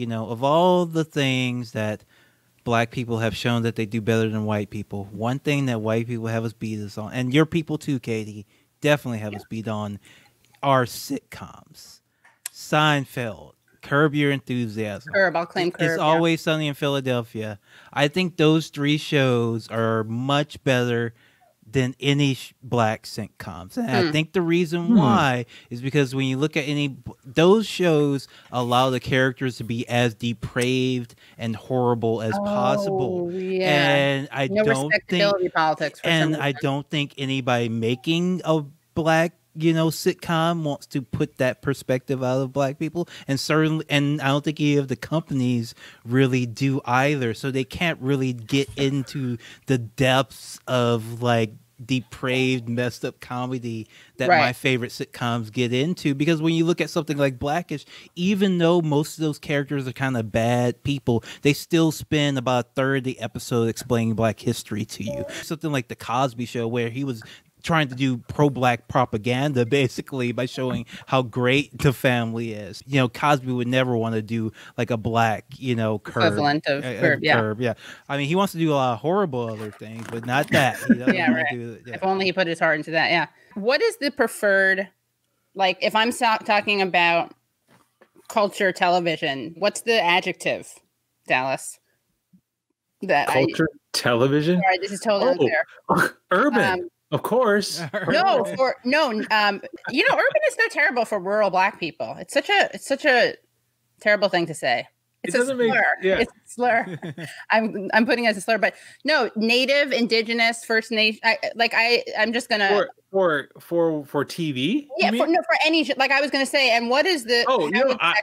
you know, of all the things that black people have shown that they do better than white people, one thing that white people have us beat us on, and your people too, Katie, definitely have yeah. us beat on, are sitcoms. Seinfeld, Curb Your Enthusiasm. Curb, I'll claim Curb. It's yeah. always sunny in Philadelphia. I think those three shows are much better than any black sitcoms, And mm. I hmm. think the reason mm. why is because when you look at any those shows allow the characters to be as depraved and horrible as oh, possible. Yeah. And I no don't think politics and I don't think anybody making a black you know sitcom wants to put that perspective out of black people and certainly and i don't think any of the companies really do either so they can't really get into the depths of like depraved messed up comedy that right. my favorite sitcoms get into because when you look at something like blackish even though most of those characters are kind of bad people they still spend about a third of the episode explaining black history to you something like the cosby show where he was trying to do pro-black propaganda basically by showing how great the family is. You know, Cosby would never want to do like a black, you know, curb, equivalent of uh, curb, yeah. Curb, yeah. I mean, he wants to do a lot of horrible other things, but not that. yeah, right. Yeah. If only he put his heart into that. Yeah. What is the preferred? Like, if I'm so- talking about culture television, what's the adjective, Dallas? That culture I, television. Sorry, this is totally oh, unfair. Urban. Um, of course. no, for no, um, you know, urban is so terrible for rural black people. It's such a it's such a terrible thing to say. It's it a slur. Make, yeah. It's a slur. I'm I'm putting it as a slur, but no, native, indigenous, first nation. I, like I I'm just gonna for for for, for TV. Yeah, for, no, for any like I was gonna say. And what is the? Oh no, I,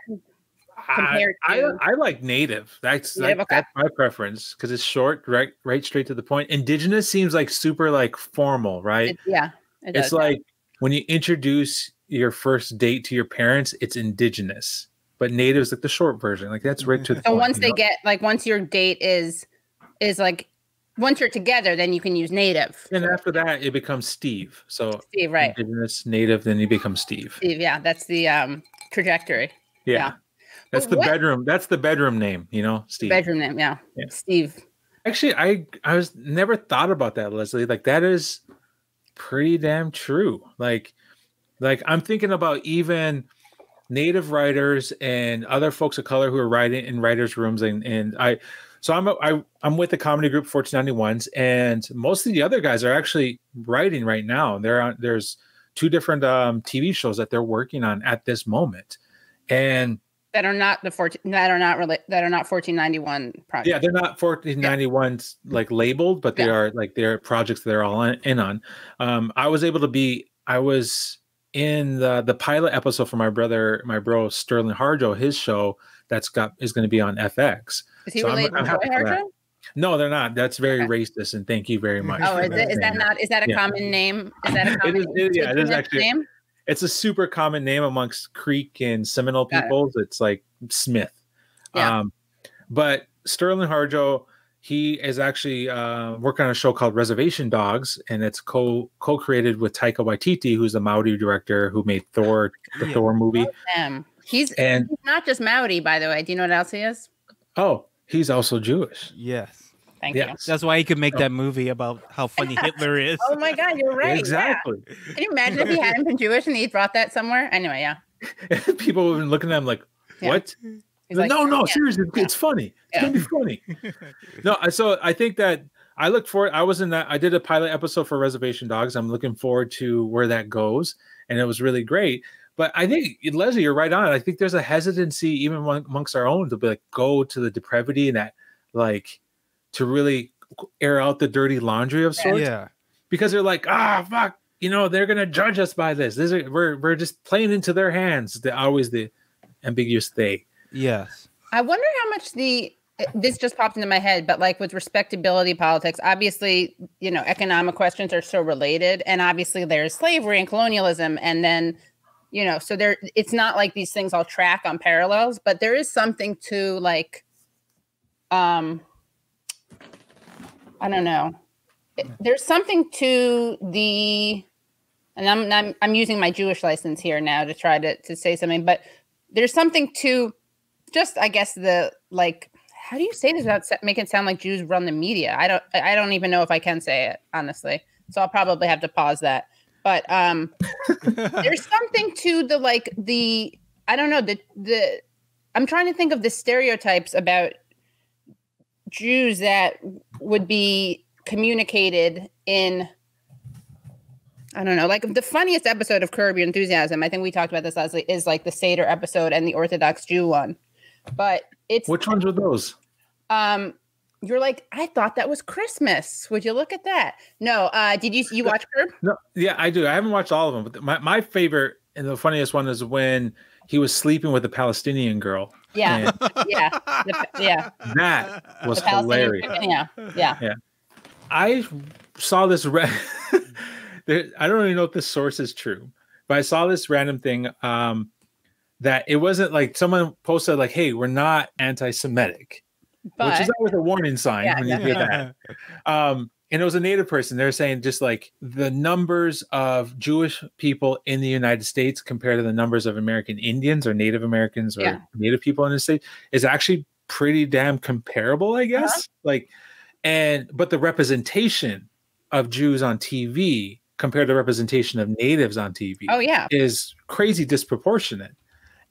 compared I, to I, I like native. That's native, like, okay. that's my preference because it's short, right, right, straight to the point. Indigenous seems like super like formal, right? It, yeah, it it's does, like yeah. when you introduce your first date to your parents, it's indigenous, but native is like the short version. Like that's right to the. So point, once they know? get like once your date is is like once you're together, then you can use native. And after that, it becomes Steve. So Steve, right? Indigenous, native, then you become Steve. Steve, yeah, that's the um, trajectory. Yeah. yeah. That's the what? bedroom. That's the bedroom name, you know, Steve. Bedroom name, yeah. yeah. Steve. Actually, I I was never thought about that, Leslie. Like that is pretty damn true. Like like I'm thinking about even native writers and other folks of color who are writing in writers' rooms and and I so I'm a, I, I'm with the comedy group 1491s, and most of the other guys are actually writing right now. There are there's two different um, TV shows that they're working on at this moment, and that are not the 14 that are not really that are not 1491 projects. Yeah, they're not 1491s yeah. like labeled, but they yeah. are like they're projects they're all in, on. Um, I was able to be I was in the the pilot episode for my brother, my bro Sterling Harjo, his show that's got is going to be on FX. Is he so related I'm, I'm Harjo? No, they're not. That's very okay. racist, and thank you very oh, much. Oh, is, that not? Is that a yeah. common name? Is that a common it is, it, yeah, it is actually, name? it's a super common name amongst Creek and Seminole peoples. It's like Smith. Yeah. Um, but Sterling Harjo, he is actually uh, working on a show called Reservation Dogs, and it's co co created with Taika Waititi, who's the Maori director who made oh, Thor, the yeah. Thor movie. He's and he's not just Maori, by the way. Do you know what else he is? Oh, he's also Jewish. Yes. Thank yeah. you. That's why he could make that movie about how funny Hitler is. oh my God, you're right. Exactly. Yeah. Can you imagine if he hadn't been Jewish and he brought that somewhere? Anyway, yeah. People have been looking at him like, what? Like, no, no, seriously, it's funny. It's gonna be funny. no, so I think that I looked forward. I was in that. I did a pilot episode for Reservation Dogs. I'm looking forward to where that goes, and it was really great. But I think Leslie, you're right on. I think there's a hesitancy even amongst our own to be like go to the depravity and that like to really air out the dirty laundry of sorts. Yeah. Because they're like, ah, fuck, you know, they're gonna judge us by this. This is, we're we're just playing into their hands. They're always the ambiguous they. Yes. I wonder how much the eh, this just popped into my head, but like with respectability politics, obviously, you know, economic questions are so related, and obviously there's slavery and colonialism, and then you know, so there it's not like these things all track on parallels, but there is something to like um I don't know. There's something to the, and I'm, I'm I'm using my Jewish license here now to try to to say something, but there's something to just I guess the like how do you say this without making it sound like Jews run the media? I don't I don't even know if I can say it honestly, so I'll probably have to pause that. But um, there's something to the like the I don't know the the I'm trying to think of the stereotypes about Jews that would be communicated in I don't know, like the funniest episode of Curb Your Enthusiasm. I think we talked about this last is like the Seder episode and the Orthodox Jew one. But it's which ones are those? Um, you're like, I thought that was Christmas. Would you look at that? No, uh, did you you watch Curb? No, yeah, I do. I haven't watched all of them, but my, my favorite and the funniest one is when he was sleeping with a Palestinian girl. Yeah. yeah. yeah. That was hilarious. Yeah. Yeah. I saw this. Re- I don't even know if the source is true, but I saw this random thing um, that it wasn't like someone posted, like, hey, we're not anti Semitic, which is always a warning sign yeah, when you yeah. hear that. Um, and it was a native person. They're saying just like the numbers of Jewish people in the United States compared to the numbers of American Indians or Native Americans or yeah. Native people in the state is actually pretty damn comparable, I guess. Uh-huh. Like, and but the representation of Jews on TV compared to representation of natives on TV, oh yeah, is crazy disproportionate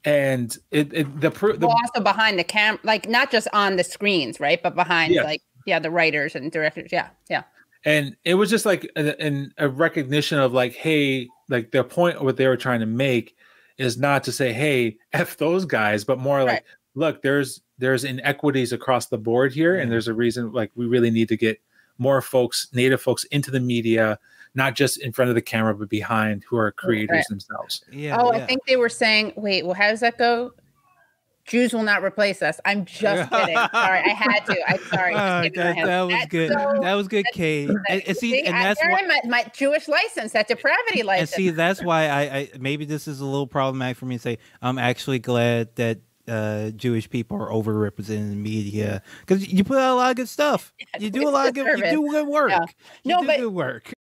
and it, it the, the well, also behind the camera like not just on the screens right but behind like yeah, the writers and directors. Yeah, yeah. And it was just like uh, a, a recognition of like, hey, like their point, what they were trying to make is not to say, hey, f those guys, but more like, right. look, there's there's inequities across the board here, mm-hmm. and there's a reason like we really need to get more folks, native folks, into the media not just in front of the camera but behind who are creators right. themselves. Yeah. Oh, yeah. I think they were saying, wait, well, how does that go? Jews will not replace us. I'm just kidding. sorry, I had to. I'm sorry. Oh, that, that, was good. that was good, Kate. see, and that's why, my, my, Jewish license, that depravity license. And see, that's why I, I, maybe this is a little problematic for me to say. I'm actually glad that uh, Jewish people are overrepresented in media because you put out a lot of good stuff. You do a lot of good. You do good work. Yeah. No, but good work.